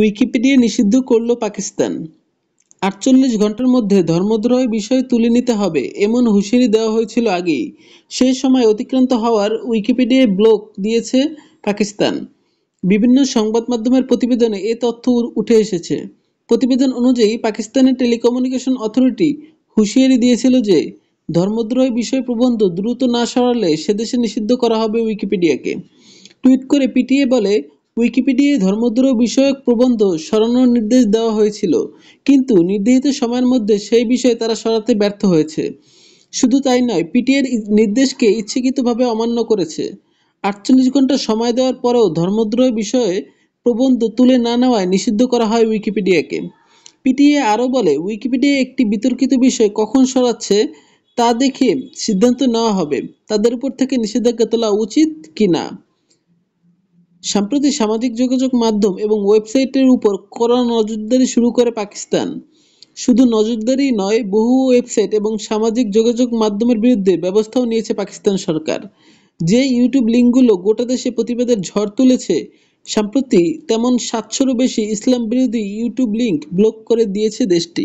Wikipedia নিষিদ্ধ করল পাকিস্তান আটচল্লিশ ঘন্টার মধ্যে ধর্মদ্রোহ বিষয় তুলে নিতে হবে এমন হুঁশিয়ারি দেওয়া হয়েছিল আগেই সেই সময় অতিক্রান্ত হওয়ার উইকিপিডিয়ায় ব্লক দিয়েছে পাকিস্তান বিভিন্ন সংবাদ মাধ্যমের প্রতিবেদনে এ তথ্য উঠে এসেছে প্রতিবেদন অনুযায়ী পাকিস্তানের টেলিকমিউনিকেশন অথরিটি হুঁশিয়ারি দিয়েছিল যে ধর্মদ্রোহ বিষয় প্রবন্ধ দ্রুত না সরালে সেদেশে নিষিদ্ধ করা হবে উইকিপিডিয়াকে টুইট করে পিটিএ বলে উইকিপিডিয়ায় ধর্মদ্রোহ বিষয়ক প্রবন্ধ সরানোর নির্দেশ দেওয়া হয়েছিল কিন্তু নির্ধারিত সময়ের মধ্যে সেই বিষয়ে তারা সরাতে ব্যর্থ হয়েছে শুধু তাই নয় পিটিএর নির্দেশকে ইচ্ছেকৃতভাবে অমান্য করেছে আটচল্লিশ ঘন্টা সময় দেওয়ার পরেও ধর্মদ্রোহ বিষয়ে প্রবন্ধ তুলে না নেওয়ায় নিষিদ্ধ করা হয় উইকিপিডিয়াকে পিটিএ আরও বলে উইকিপিডিয়া একটি বিতর্কিত বিষয় কখন সরাচ্ছে তা দেখে সিদ্ধান্ত নেওয়া হবে তাদের উপর থেকে নিষেধাজ্ঞা তোলা উচিত কি না সম্প্রতি সামাজিক যোগাযোগ মাধ্যম এবং ওয়েবসাইটের উপর কড়া নজরদারি শুরু করে পাকিস্তান শুধু নজরদারি নয় বহু ওয়েবসাইট এবং সামাজিক যোগাযোগ মাধ্যমের বিরুদ্ধে ব্যবস্থাও নিয়েছে পাকিস্তান সরকার যে ইউটিউব লিঙ্কগুলো গোটা দেশে প্রতিবাদের ঝড় তুলেছে সম্প্রতি তেমন সাতশোরও বেশি ইসলাম বিরোধী ইউটিউব লিঙ্ক ব্লক করে দিয়েছে দেশটি